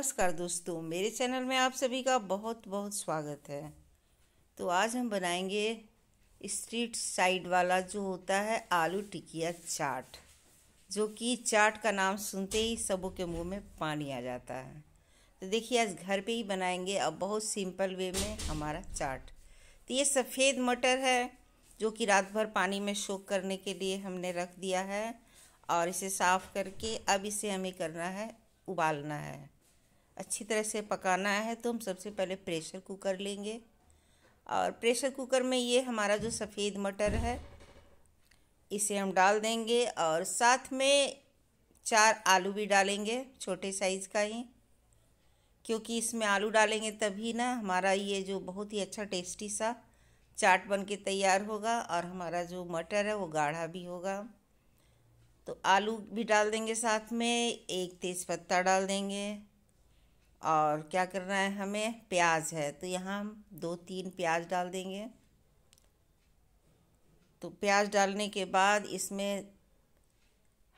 नमस्कार दोस्तों मेरे चैनल में आप सभी का बहुत बहुत स्वागत है तो आज हम बनाएंगे स्ट्रीट साइड वाला जो होता है आलू टिकिया चाट जो कि चाट का नाम सुनते ही सबों के मुंह में पानी आ जाता है तो देखिए आज घर पे ही बनाएंगे अब बहुत सिंपल वे में हमारा चाट तो ये सफ़ेद मटर है जो कि रात भर पानी में शोक करने के लिए हमने रख दिया है और इसे साफ़ करके अब इसे हमें करना है उबालना है अच्छी तरह से पकाना है तो हम सबसे पहले प्रेशर कुकर लेंगे और प्रेशर कुकर में ये हमारा जो सफ़ेद मटर है इसे हम डाल देंगे और साथ में चार आलू भी डालेंगे छोटे साइज़ का ही क्योंकि इसमें आलू डालेंगे तभी ना हमारा ये जो बहुत ही अच्छा टेस्टी सा चाट बन के तैयार होगा और हमारा जो मटर है वो गाढ़ा भी होगा तो आलू भी डाल देंगे साथ में एक तेज़पत्ता डाल देंगे और क्या करना है हमें प्याज है तो यहाँ हम दो तीन प्याज डाल देंगे तो प्याज डालने के बाद इसमें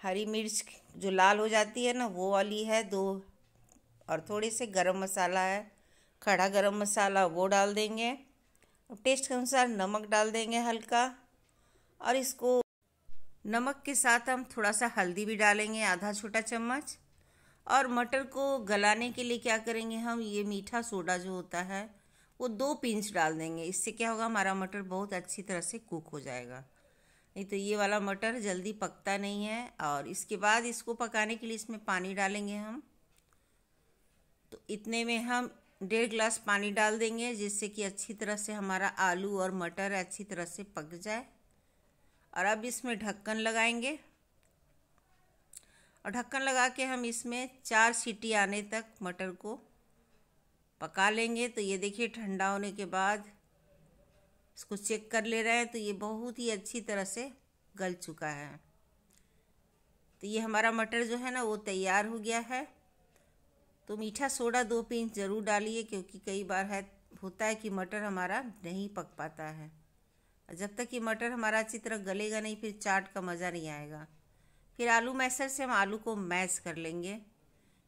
हरी मिर्च जो लाल हो जाती है ना वो वाली है दो और थोड़े से गरम मसाला है खड़ा गरम मसाला वो डाल देंगे टेस्ट के अनुसार नमक डाल देंगे हल्का और इसको नमक के साथ हम थोड़ा सा हल्दी भी डालेंगे आधा छोटा चम्मच और मटर को गलाने के लिए क्या करेंगे हम ये मीठा सोडा जो होता है वो दो पिंच डाल देंगे इससे क्या होगा हमारा मटर बहुत अच्छी तरह से कुक हो जाएगा नहीं तो ये वाला मटर जल्दी पकता नहीं है और इसके बाद इसको पकाने के लिए इसमें पानी डालेंगे हम तो इतने में हम डेढ़ गिलास पानी डाल देंगे जिससे कि अच्छी तरह से हमारा आलू और मटर अच्छी तरह से पक जाए और अब इसमें ढक्कन लगाएंगे और ढक्कन लगा के हम इसमें चार सीटी आने तक मटर को पका लेंगे तो ये देखिए ठंडा होने के बाद इसको चेक कर ले रहे हैं तो ये बहुत ही अच्छी तरह से गल चुका है तो ये हमारा मटर जो है ना वो तैयार हो गया है तो मीठा सोडा दो पिंच ज़रूर डालिए क्योंकि कई बार है होता है कि मटर हमारा नहीं पक पाता है जब तक ये मटर हमारा अच्छी तरह गलेगा नहीं फिर चाट का मज़ा नहीं आएगा फिर आलू मैसर से हम आलू को मैश कर लेंगे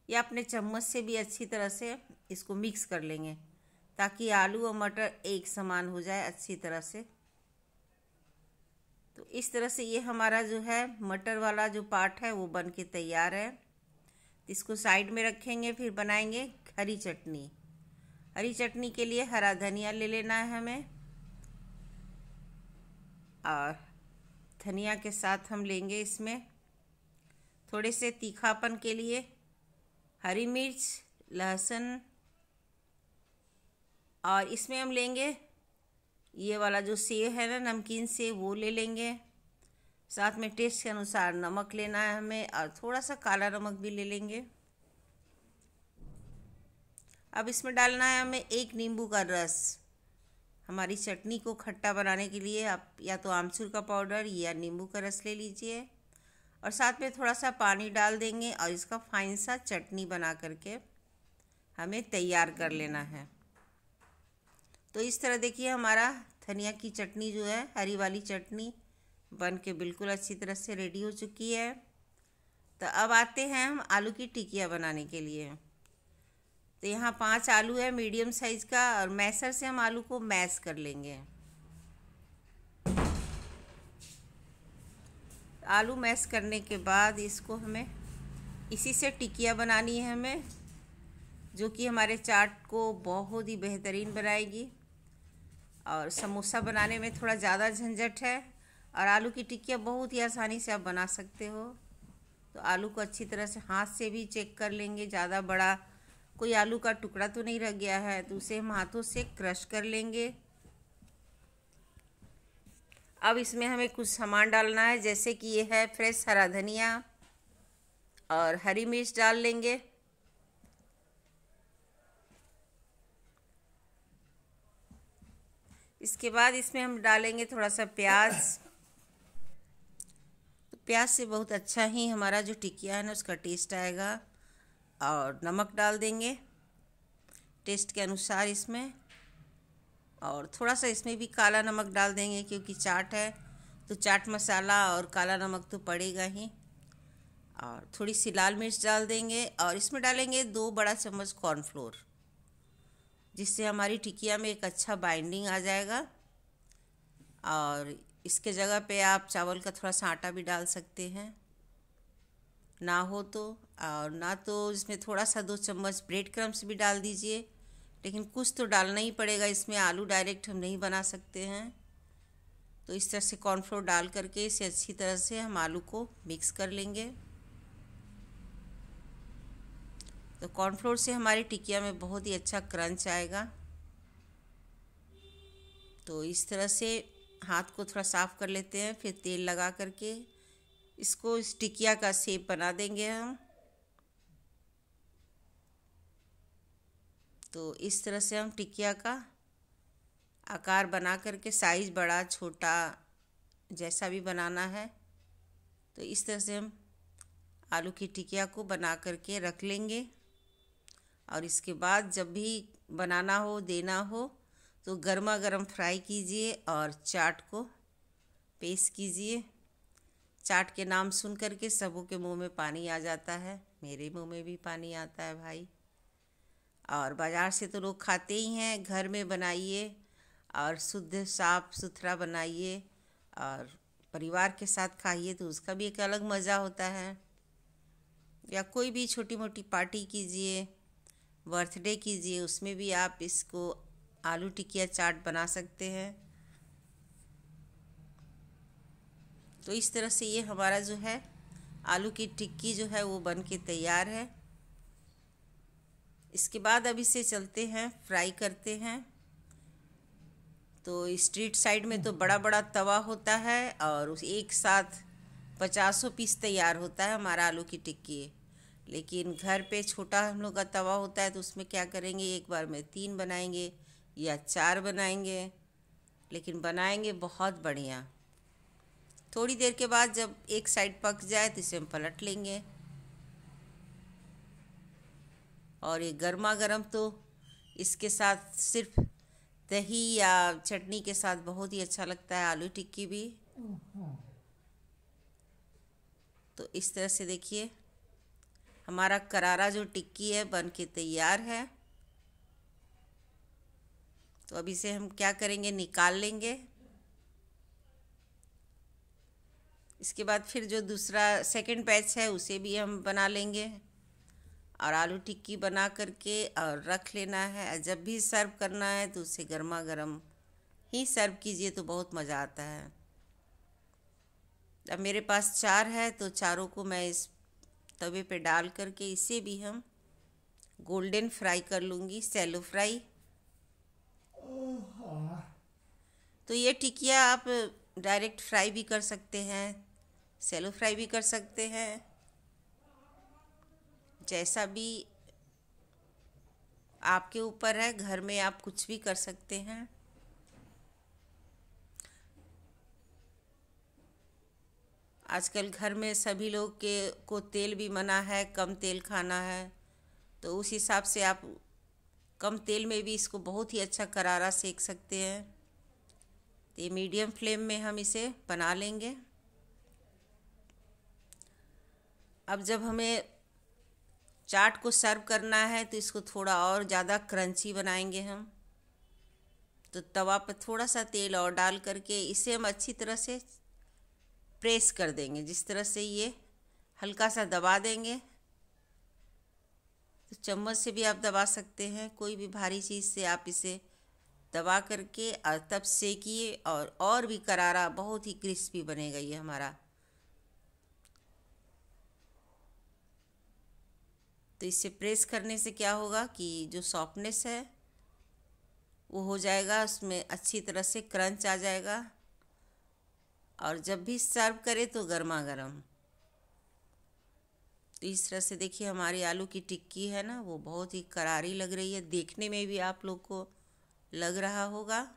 या अपने चम्मच से भी अच्छी तरह से इसको मिक्स कर लेंगे ताकि आलू और मटर एक समान हो जाए अच्छी तरह से तो इस तरह से ये हमारा जो है मटर वाला जो पार्ट है वो बन के तैयार है इसको साइड में रखेंगे फिर बनाएंगे हरी चटनी हरी चटनी के लिए हरा धनिया ले लेना है हमें और धनिया के साथ हम लेंगे इसमें थोड़े से तीखापन के लिए हरी मिर्च लहसुन और इसमें हम लेंगे ये वाला जो सेव है ना नमकीन सेव वो ले लेंगे साथ में टेस्ट के अनुसार नमक लेना है हमें और थोड़ा सा काला नमक भी ले लेंगे अब इसमें डालना है हमें एक नींबू का रस हमारी चटनी को खट्टा बनाने के लिए आप या तो आमचूर का पाउडर या नींबू का रस ले लीजिए और साथ में थोड़ा सा पानी डाल देंगे और इसका फाइन सा चटनी बना करके हमें तैयार कर लेना है तो इस तरह देखिए हमारा धनिया की चटनी जो है हरी वाली चटनी बन के बिल्कुल अच्छी तरह से रेडी हो चुकी है तो अब आते हैं हम आलू की टिकिया बनाने के लिए तो यहाँ पांच आलू है मीडियम साइज़ का और मैसर से हम आलू को मैश कर लेंगे आलू मैश करने के बाद इसको हमें इसी से टिकिया बनानी है हमें जो कि हमारे चाट को बहुत ही बेहतरीन बनाएगी और समोसा बनाने में थोड़ा ज़्यादा झंझट है और आलू की टिकिया बहुत ही आसानी से आप बना सकते हो तो आलू को अच्छी तरह से हाथ से भी चेक कर लेंगे ज़्यादा बड़ा कोई आलू का टुकड़ा तो नहीं रह गया है तो उसे हम हाथों से क्रश कर लेंगे अब इसमें हमें कुछ सामान डालना है जैसे कि ये है फ्रेश हरा धनिया और हरी मिर्च डाल लेंगे इसके बाद इसमें हम डालेंगे थोड़ा सा प्याज तो प्याज से बहुत अच्छा ही हमारा जो टिकिया है ना उसका टेस्ट आएगा और नमक डाल देंगे टेस्ट के अनुसार इसमें और थोड़ा सा इसमें भी काला नमक डाल देंगे क्योंकि चाट है तो चाट मसाला और काला नमक तो पड़ेगा ही और थोड़ी सी लाल मिर्च डाल देंगे और इसमें डालेंगे दो बड़ा चम्मच कॉर्नफ्लोर जिससे हमारी टिकिया में एक अच्छा बाइंडिंग आ जाएगा और इसके जगह पे आप चावल का थोड़ा सा आटा भी डाल सकते हैं ना हो तो और ना तो इसमें थोड़ा सा दो चम्मच ब्रेड क्रम्स भी डाल दीजिए लेकिन कुछ तो डालना ही पड़ेगा इसमें आलू डायरेक्ट हम नहीं बना सकते हैं तो इस तरह से कॉर्नफ्लोर डाल करके इसे अच्छी तरह से हम आलू को मिक्स कर लेंगे तो कॉर्नफ्लोर से हमारी टिकिया में बहुत ही अच्छा क्रंच आएगा तो इस तरह से हाथ को थोड़ा साफ़ कर लेते हैं फिर तेल लगा करके इसको इस टिकिया का सेप बना देंगे हम तो इस तरह से हम टिकिया का आकार बना करके साइज बड़ा छोटा जैसा भी बनाना है तो इस तरह से हम आलू की टिकिया को बना करके रख लेंगे और इसके बाद जब भी बनाना हो देना हो तो गर्मा गर्म फ्राई कीजिए और चाट को पेश कीजिए चाट के नाम सुन करके सबों के मुंह में पानी आ जाता है मेरे मुंह में भी पानी आता है भाई और बाज़ार से तो लोग खाते ही हैं घर में बनाइए और शुद्ध साफ सुथरा बनाइए और परिवार के साथ खाइए तो उसका भी एक अलग मज़ा होता है या कोई भी छोटी मोटी पार्टी कीजिए बर्थडे कीजिए उसमें भी आप इसको आलू टिकिया चाट बना सकते हैं तो इस तरह से ये हमारा जो है आलू की टिक्की जो है वो बन के तैयार है इसके बाद अब इसे चलते हैं फ्राई करते हैं तो स्ट्रीट साइड में तो बड़ा बड़ा तवा होता है और उस एक साथ पचासों पीस तैयार होता है हमारा आलू की टिक्की लेकिन घर पे छोटा हम लोग का तवा होता है तो उसमें क्या करेंगे एक बार में तीन बनाएंगे या चार बनाएंगे लेकिन बनाएंगे बहुत बढ़िया थोड़ी देर के बाद जब एक साइड पक जाए तो इसे हम पलट लेंगे और ये गर्मा गर्म तो इसके साथ सिर्फ दही या चटनी के साथ बहुत ही अच्छा लगता है आलू टिक्की भी तो इस तरह से देखिए हमारा करारा जो टिक्की है बन के तैयार है तो अभी से हम क्या करेंगे निकाल लेंगे इसके बाद फिर जो दूसरा सेकंड बैच है उसे भी हम बना लेंगे और आलू टिक्की बना करके और रख लेना है जब भी सर्व करना है तो उसे गर्मा गर्म ही सर्व कीजिए तो बहुत मज़ा आता है अब मेरे पास चार है तो चारों को मैं इस तवे पे डाल करके इसे भी हम गोल्डन फ्राई कर लूँगी सैलो फ्राई तो ये टिकिया आप डायरेक्ट फ्राई भी कर सकते हैं सैलो फ्राई भी कर सकते हैं जैसा भी आपके ऊपर है घर में आप कुछ भी कर सकते हैं आजकल घर में सभी लोग के को तेल भी मना है कम तेल खाना है तो उस हिसाब से आप कम तेल में भी इसको बहुत ही अच्छा करारा सेक सकते हैं तो ये मीडियम फ्लेम में हम इसे बना लेंगे अब जब हमें चाट को सर्व करना है तो इसको थोड़ा और ज़्यादा क्रंची बनाएंगे हम तो तवा पर थोड़ा सा तेल और डाल करके इसे हम अच्छी तरह से प्रेस कर देंगे जिस तरह से ये हल्का सा दबा देंगे तो चम्मच से भी आप दबा सकते हैं कोई भी भारी चीज़ से आप इसे दबा करके और तब सेकिए और और भी करारा बहुत ही क्रिस्पी बनेगा ये हमारा तो इसे प्रेस करने से क्या होगा कि जो सॉफ्टनेस है वो हो जाएगा उसमें अच्छी तरह से क्रंच आ जाएगा और जब भी सर्व करें तो गर्मा गर्म तो इस तरह से देखिए हमारी आलू की टिक्की है ना वो बहुत ही करारी लग रही है देखने में भी आप लोग को लग रहा होगा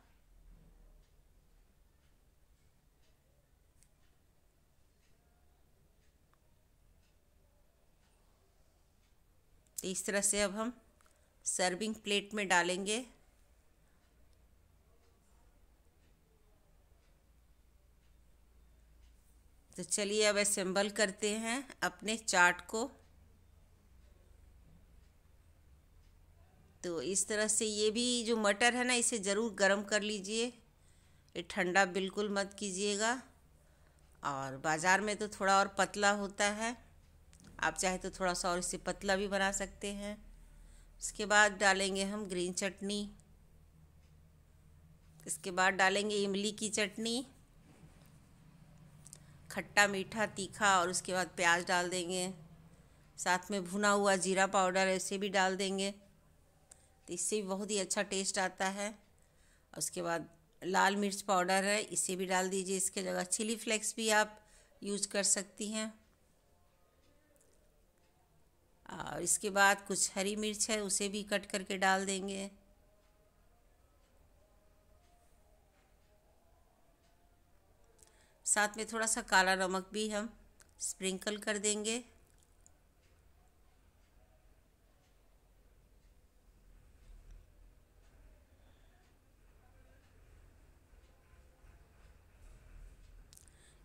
तो इस तरह से अब हम सर्विंग प्लेट में डालेंगे तो चलिए अब असेंबल करते हैं अपने चाट को तो इस तरह से ये भी जो मटर है ना इसे ज़रूर गर्म कर लीजिए ये ठंडा बिल्कुल मत कीजिएगा और बाज़ार में तो थोड़ा और पतला होता है आप चाहे तो थोड़ा सा और इसे पतला भी बना सकते हैं उसके बाद डालेंगे हम ग्रीन चटनी इसके बाद डालेंगे इमली की चटनी खट्टा मीठा तीखा और उसके बाद प्याज डाल देंगे साथ में भुना हुआ जीरा पाउडर ऐसे भी डाल देंगे तो इससे भी बहुत ही अच्छा टेस्ट आता है उसके बाद लाल मिर्च पाउडर है इसे भी डाल दीजिए इसके जगह चिली फ्लेक्स भी आप यूज़ कर सकती हैं और इसके बाद कुछ हरी मिर्च है उसे भी कट करके डाल देंगे साथ में थोड़ा सा काला नमक भी हम स्प्रिंकल कर देंगे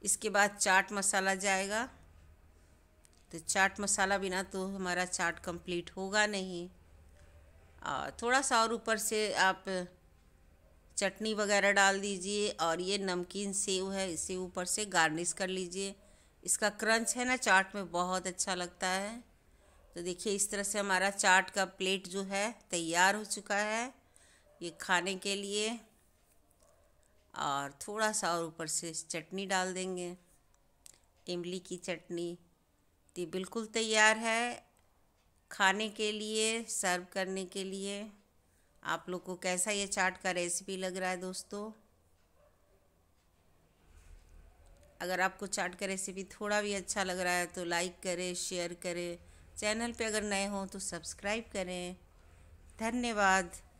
इसके बाद चाट मसाला जाएगा तो चाट मसाला बिना तो हमारा चाट कंप्लीट होगा नहीं थोड़ा सा और ऊपर से आप चटनी वगैरह डाल दीजिए और ये नमकीन सेव है इसे ऊपर से गार्निश कर लीजिए इसका क्रंच है ना चाट में बहुत अच्छा लगता है तो देखिए इस तरह से हमारा चाट का प्लेट जो है तैयार हो चुका है ये खाने के लिए और थोड़ा सा और ऊपर से चटनी डाल देंगे इमली की चटनी तो बिल्कुल तैयार है खाने के लिए सर्व करने के लिए आप लोग को कैसा ये चाट का रेसिपी लग रहा है दोस्तों अगर आपको चाट का रेसिपी थोड़ा भी अच्छा लग रहा है तो लाइक करें शेयर करें चैनल पे अगर नए हों तो सब्सक्राइब करें धन्यवाद